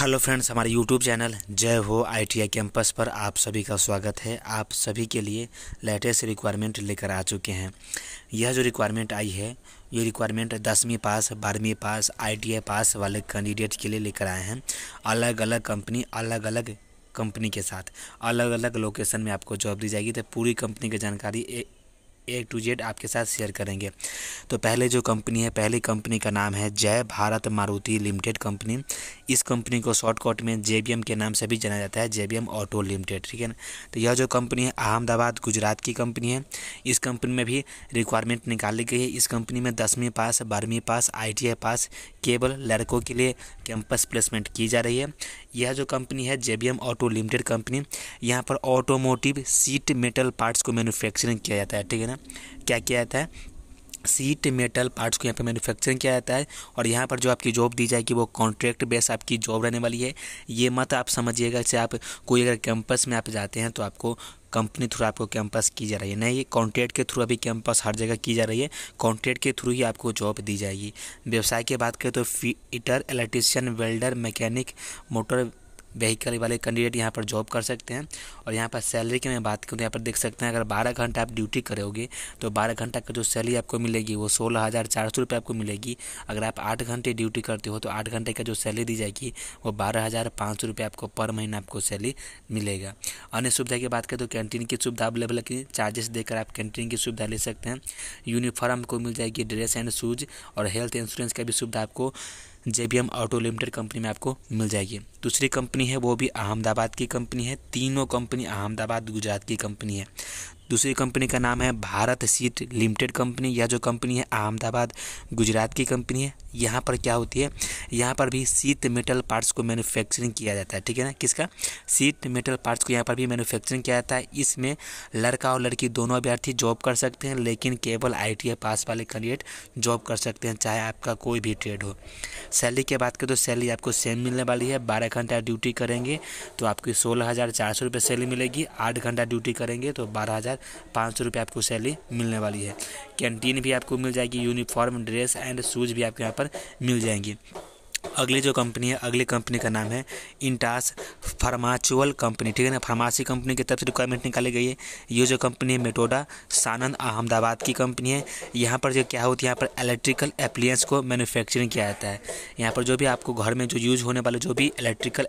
hello friends हमारे YouTube channel Jai Ho ITI campus पर आप सभी का स्वागत है आप सभी के लिए लेटेस्ट रिक्वायरमेंट लेकर आ चुके हैं यह जो रिक्वायरमेंट आई है ये रिक्वायरमेंट दसवीं पास बारहवीं पास आईटीआई पास वाले कैंडिडेट के लिए लेकर आए हैं अलग अलग कंपनी अलग अलग कंपनी के साथ अलग अलग लोकेशन में आपको जॉब दी जाएगी तो पूरी कंपनी की जानकारी ए टू जेड आपके साथ शेयर करेंगे तो पहले जो कंपनी है पहली कंपनी का नाम है जय भारत मारुति लिमिटेड कंपनी इस कंपनी को शॉर्टकट में जे के नाम से भी जाना जाता है जे ऑटो लिमिटेड ठीक है ना तो यह जो कंपनी है अहमदाबाद गुजरात की कंपनी है इस कंपनी में भी रिक्वायरमेंट निकाली गई है इस कंपनी में दसवीं पास बारहवीं पास आई पास केवल लड़कों के लिए कैंपस प्लेसमेंट की जा रही है यह जो कंपनी है जे ऑटो लिमिटेड कंपनी यहाँ पर ऑटोमोटिव सीट मेटल पार्ट्स को मैन्युफैक्चरिंग किया जाता है ठीक है में क्या किया जाता है सीट मेटल पार्ट्स को यहाँ पे मैन्युफैक्चरिंग किया जाता है और यहाँ पर जो आपकी जॉब दी जाएगी वो कॉन्ट्रैक्ट बेस आपकी जॉब रहने वाली है ये मत आप समझिएगा जैसे आप कोई अगर कैंपस में आप जाते हैं तो आपको कंपनी थ्रू आपको कैंपस की जा रही है नहीं ये कॉन्ट्रैक्ट के थ्रू अभी कैंपस हर जगह की जा रही है कॉन्ट्रैक्ट के थ्रू ही आपको जॉब दी जाएगी व्यवसाय की बात करें तो fitter electrician welder mechanic motor vehicle वाले कैंडिडेट यहाँ पर जॉब कर सकते हैं और यहाँ पर सैलरी की मैं बात करूँ तो यहाँ पर देख सकते हैं अगर बारह घंटा आप ड्यूटी करोगे तो बारह घंटा का जो सैलरी आपको मिलेगी वो सोलह हज़ार चार सौ रुपये आपको मिलेगी अगर आप आठ घंटे ड्यूटी करते हो तो आठ घंटे का जो सैलरी दी जाएगी वो बारह हज़ार पाँच सौ रुपये आपको पर महीना आपको सैलरी मिलेगा अन्य सुविधा की बात करें तो कैंटीन की सुविधा अवेलेबल है चार्जेस देकर आप कैंटीन की सुविधा ले सकते हैं यूनिफॉर्म आपको मिल जाएगी ड्रेस एंड शूज़ और हेल्थ इंश्योरेंस का भी सुविधा आपको J B M auto limited company में आपको मिल जाएगी दूसरी कंपनी है वो भी अहमदाबाद की कंपनी है तीनों कंपनी अहमदाबाद गुजरात की कंपनी है दूसरी कंपनी का नाम है भारत सीट लिमिटेड कंपनी या जो कंपनी है अहमदाबाद गुजरात की कंपनी है यहाँ पर क्या होती है यहाँ पर भी सीट मेटल पार्ट्स को मैन्युफैक्चरिंग किया जाता है ठीक है ना किसका सीट मेटल पार्ट्स को यहाँ पर भी मैन्युफैक्चरिंग किया जाता है इसमें लड़का और लड़की दोनों अभ्यर्थी जॉब कर सकते हैं लेकिन केवल आई पास वाले कैंडिडेट जॉब कर सकते हैं चाहे आपका कोई भी ट्रेड हो सैलरी की बात करें तो सैलरी आपको सेम मिलने वाली है बारह घंटा ड्यूटी करेंगे तो आपकी सोलह हज़ार चार सौ रुपये सैली मिलेगी आठ घंटा ड्यूटी करेंगे तो बारह हज़ार पाँच सौ रुपये आपको सैली मिलने वाली है कैंटीन भी आपको मिल जाएगी यूनिफॉर्म ड्रेस एंड शूज़ भी आपके यहाँ पर मिल जाएंगी अगली जो कंपनी है अगली कंपनी का नाम है इंटास फार्माचुअल कंपनी ठीक है ना फार्मासी कंपनी की तरफ से रिक्वायरमेंट निकाली गई है ये जो कंपनी है मेटोडा सानंद अहमदाबाद की कंपनी है यहाँ पर जो क्या होती है यहाँ पर इलेक्ट्रिकल एप्लियंस को मैन्युफैक्चरिंग किया जाता है यहाँ पर जो भी आपको घर में जो यूज होने वाले जो भी इलेक्ट्रिकल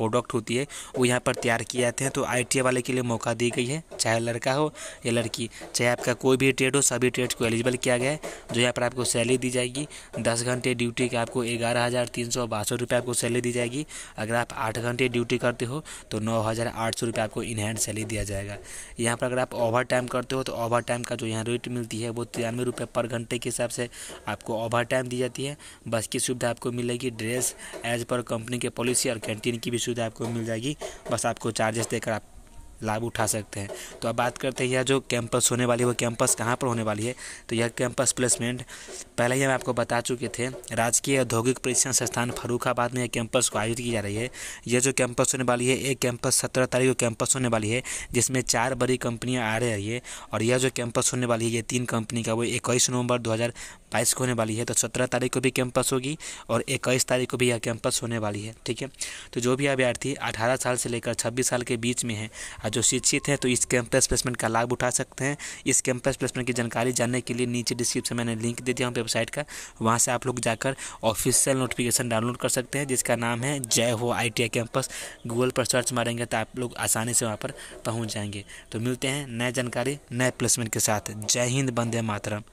प्रोडक्ट होती है वो यहाँ पर तैयार किए जाते हैं तो आई वाले के लिए मौका दी गई है चाहे लड़का हो या लड़की चाहे आपका कोई भी ट्रेड हो सभी ट्रेड को एलिजिबल किया गया है जो यहाँ पर आपको सैलरी दी जाएगी दस घंटे ड्यूटी का आपको ग्यारह हज़ार तीन सौ रुपये आपको सैलरी दी जाएगी अगर आप आठ घंटे ड्यूटी करते हो तो नौ हज़ार आठ सौ रुपये आपको इन हैंड सैलरी दिया जाएगा यहाँ पर अगर आप ओवर टाइम करते हो तो ओवर टाइम का जो यहाँ रेट मिलती है वो तिरानवे रुपये पर घंटे के हिसाब से आपको ओवर टाइम दी जाती है बस की सुविधा आपको मिलेगी ड्रेस एज पर कंपनी के पॉलिसी और कैंटीन की भी सुविधा आपको मिल जाएगी बस आपको चार्जेस देकर आप लाभ उठा सकते हैं तो अब बात करते हैं यह जो कैंपस होने वाली है वो कैंपस कहाँ पर होने वाली है तो यह कैंपस प्लेसमेंट पहले ही हम आपको बता चुके थे राजकीय औद्योगिक प्रशिक्षण संस्थान फरूखाबाद में यह कैंपस को आयोजित की जा रही है यह जो कैंपस होने वाली है एक कैंपस सत्रह तारीख को कैंपस होने वाली है जिसमें चार बड़ी कंपनियाँ आ रही है और यह जो कैंपस होने वाली है ये तीन कंपनी का वो इक्कीस नवंबर दो बाईस को होने वाली है तो सत्रह तारीख को भी कैंपस होगी और इक्कीस तारीख को भी यह कैंपस होने वाली है ठीक है तो जो भी अभ्यर्थी अठारह साल से लेकर छब्बीस साल के बीच में है जो शिक्षित हैं तो इस कैंपस प्लेसमेंट का लाभ उठा सकते हैं इस कैंपस प्लेसमेंट की जानकारी जानने के लिए नीचे डिस्क्रिप्शन मैंने लिंक दे दिया हूँ वेबसाइट का वहाँ से आप लोग जाकर ऑफिशियल नोटिफिकेशन डाउनलोड कर सकते हैं जिसका नाम है Jai Ho I campus Google पर सर्च मारेंगे तो आप लोग आसानी से वहाँ पर पहुँच जाएंगे तो मिलते हैं नए जानकारी नए प्लेसमेंट के साथ जय हिंद बंदे मातरम